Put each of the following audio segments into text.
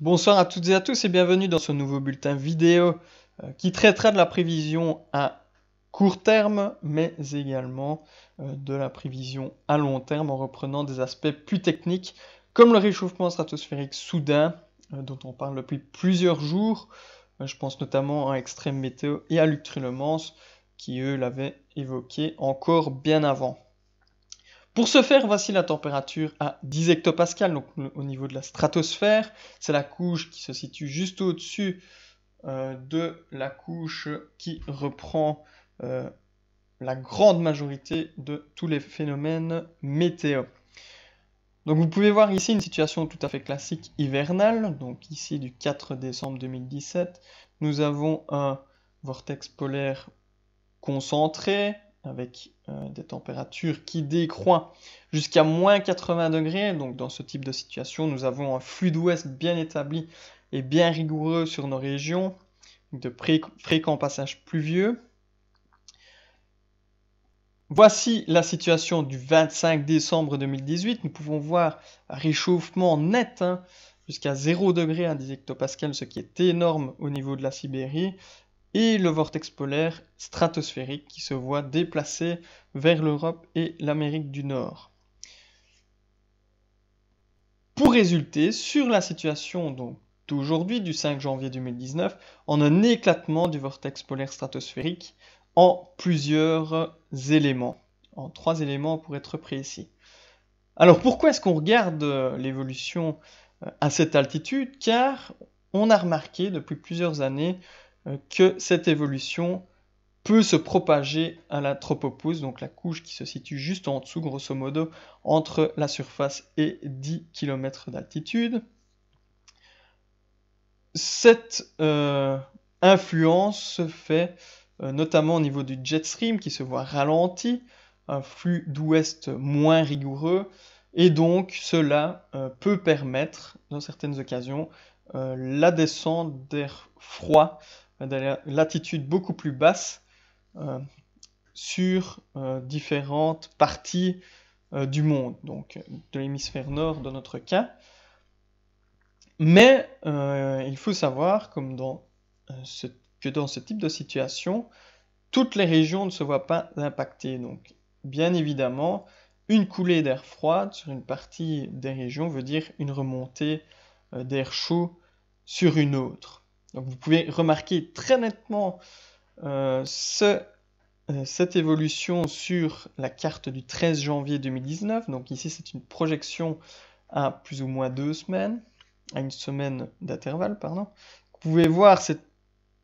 Bonsoir à toutes et à tous et bienvenue dans ce nouveau bulletin vidéo euh, qui traitera de la prévision à court terme mais également euh, de la prévision à long terme en reprenant des aspects plus techniques comme le réchauffement stratosphérique soudain euh, dont on parle depuis plusieurs jours. Je pense notamment à Extrême Météo et à Luc qui eux l'avaient évoqué encore bien avant. Pour ce faire, voici la température à 10 hectopascales, donc au niveau de la stratosphère. C'est la couche qui se situe juste au-dessus euh, de la couche qui reprend euh, la grande majorité de tous les phénomènes météo. Donc vous pouvez voir ici une situation tout à fait classique hivernale, donc ici du 4 décembre 2017, nous avons un vortex polaire concentré, avec euh, des températures qui décroît jusqu'à moins 80 degrés. Donc dans ce type de situation, nous avons un flux d'ouest bien établi et bien rigoureux sur nos régions, de fréquents passages pluvieux. Voici la situation du 25 décembre 2018. Nous pouvons voir un réchauffement net hein, jusqu'à 0 degré à 10 ce qui est énorme au niveau de la Sibérie et le vortex polaire stratosphérique qui se voit déplacé vers l'Europe et l'Amérique du Nord. Pour résulter sur la situation d'aujourd'hui du 5 janvier 2019 en un éclatement du vortex polaire stratosphérique en plusieurs éléments, en trois éléments pour être précis. Alors pourquoi est-ce qu'on regarde euh, l'évolution euh, à cette altitude Car on a remarqué depuis plusieurs années euh, que cette évolution peut se propager à la tropopause, donc la couche qui se situe juste en dessous, grosso modo, entre la surface et 10 km d'altitude. Cette euh, influence se fait euh, notamment au niveau du jet stream qui se voit ralenti, un flux d'ouest moins rigoureux, et donc cela peut permettre, dans certaines occasions, la descente d'air froid de latitude beaucoup plus basse euh, sur euh, différentes parties euh, du monde, donc de l'hémisphère nord dans notre cas. Mais il faut savoir comme dans que dans ce type de situation, toutes les régions ne se voient pas impactées. Donc bien évidemment, une coulée d'air froid sur une partie des régions veut dire une remontée d'air chaud sur une autre vous pouvez remarquer très nettement euh, euh, cette évolution sur la carte du 13 janvier 2019. Donc ici c'est une projection à plus ou moins deux semaines, à une semaine d'intervalle, pardon. Vous pouvez voir cette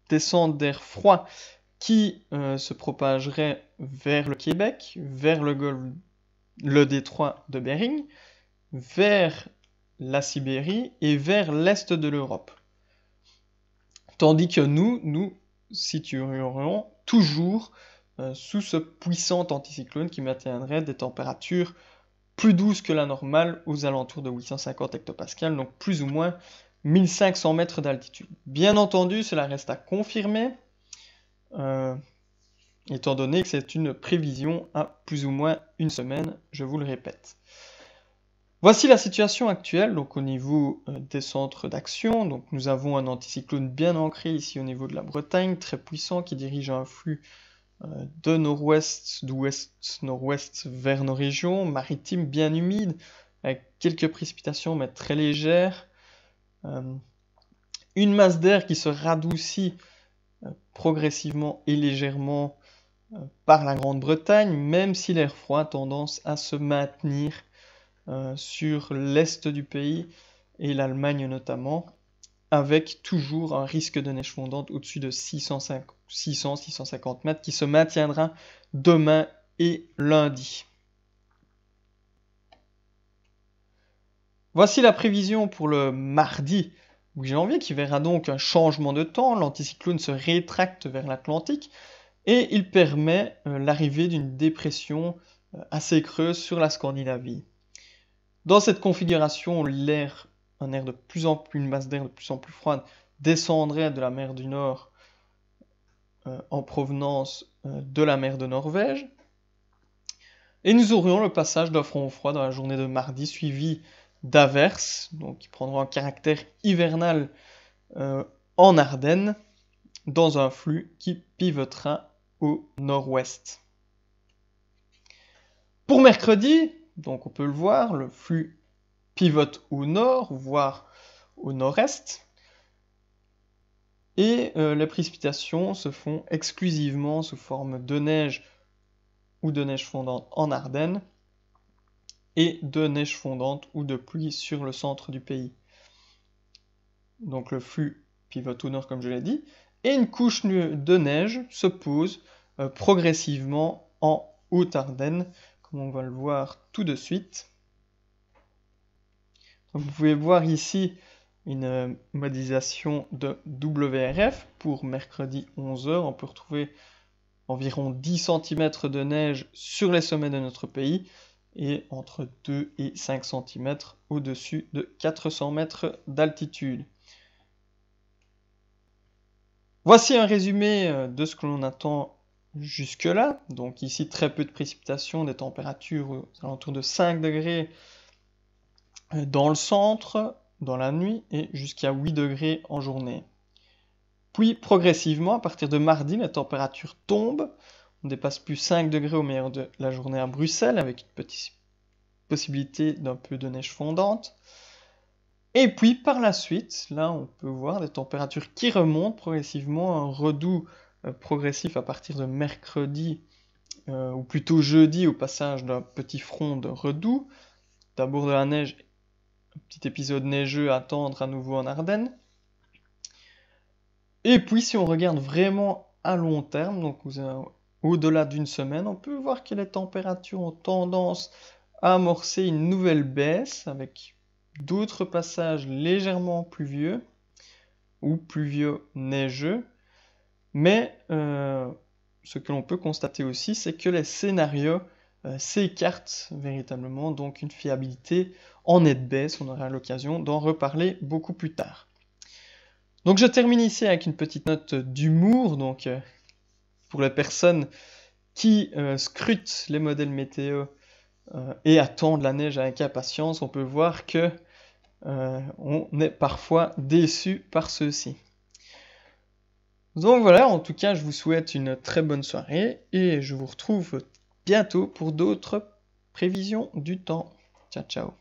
descente d'air froid qui euh, se propagerait vers le Québec, vers le golfe, le détroit de Bering, vers la Sibérie et vers l'est de l'Europe. Tandis que nous, nous situerions toujours euh, sous ce puissant anticyclone qui maintiendrait des températures plus douces que la normale aux alentours de 850 hectopascal, donc plus ou moins 1500 mètres d'altitude. Bien entendu, cela reste à confirmer, euh, étant donné que c'est une prévision à plus ou moins une semaine, je vous le répète. Voici la situation actuelle donc au niveau euh, des centres d'action. Donc nous avons un anticyclone bien ancré ici au niveau de la Bretagne, très puissant, qui dirige un flux euh, de nord-ouest, d'ouest, nord-ouest vers nos régions, maritime bien humide, avec quelques précipitations mais très légères. Euh, une masse d'air qui se radoucit progressivement et légèrement par la Grande-Bretagne, même si l'air froid a tendance à se maintenir euh, sur l'est du pays et l'Allemagne notamment, avec toujours un risque de neige fondante au-dessus de 600-650 mètres qui se maintiendra demain et lundi. Voici la prévision pour le mardi ou janvier qui verra donc un changement de temps. L'anticyclone se rétracte vers l'Atlantique et il permet euh, l'arrivée d'une dépression euh, assez creuse sur la Scandinavie. Dans cette configuration, l'air, un air de plus en plus, une masse d'air de plus en plus froide, descendrait de la mer du Nord euh, en provenance euh, de la mer de Norvège. Et nous aurions le passage d'un front froid dans la journée de mardi, suivi d'averses, donc qui prendront un caractère hivernal euh, en Ardennes, dans un flux qui pivotera au nord-ouest. Pour mercredi, donc on peut le voir, le flux pivote au nord, voire au nord-est. Et euh, les précipitations se font exclusivement sous forme de neige ou de neige fondante en Ardennes et de neige fondante ou de pluie sur le centre du pays. Donc le flux pivote au nord comme je l'ai dit, et une couche de neige se pose euh, progressivement en Haute-Ardenne on va le voir tout de suite. vous pouvez voir ici une euh, modélisation de WRF pour mercredi 11h. On peut retrouver environ 10 cm de neige sur les sommets de notre pays et entre 2 et 5 cm au-dessus de 400 mètres d'altitude. Voici un résumé euh, de ce que l'on attend jusque-là. Donc ici, très peu de précipitations, des températures aux de 5 degrés euh, dans le centre, dans la nuit et jusqu'à 8 degrés en journée. Puis progressivement, à partir de mardi, les températures tombent. On dépasse plus 5 degrés au meilleur de la journée à Bruxelles avec une petite possibilité d'un peu de neige fondante. Et puis par la suite, là on peut voir des températures qui remontent progressivement, un redout euh, progressif à partir de mercredi, euh, ou plutôt jeudi, au passage d'un petit front de redoux. D'abord de la neige, un petit épisode neigeux à attendre à nouveau en Ardennes. Et puis si on regarde vraiment à long terme, donc euh, au-delà d'une semaine, on peut voir que les températures ont tendance à amorcer une nouvelle baisse avec d'autres passages légèrement pluvieux ou pluvieux neigeux mais euh, ce que l'on peut constater aussi, c'est que les scénarios euh, s'écartent véritablement, donc une fiabilité en nette baisse, on aura l'occasion d'en reparler beaucoup plus tard. Donc je termine ici avec une petite note d'humour, donc euh, pour les personnes qui scrutent les modèles météo et attendent la neige avec impatience, on peut voir que on est parfois déçu par ceux-ci. Donc voilà, en tout cas, je vous souhaite une très bonne soirée et je vous retrouve bientôt pour d'autres prévisions du temps. Ciao, ciao.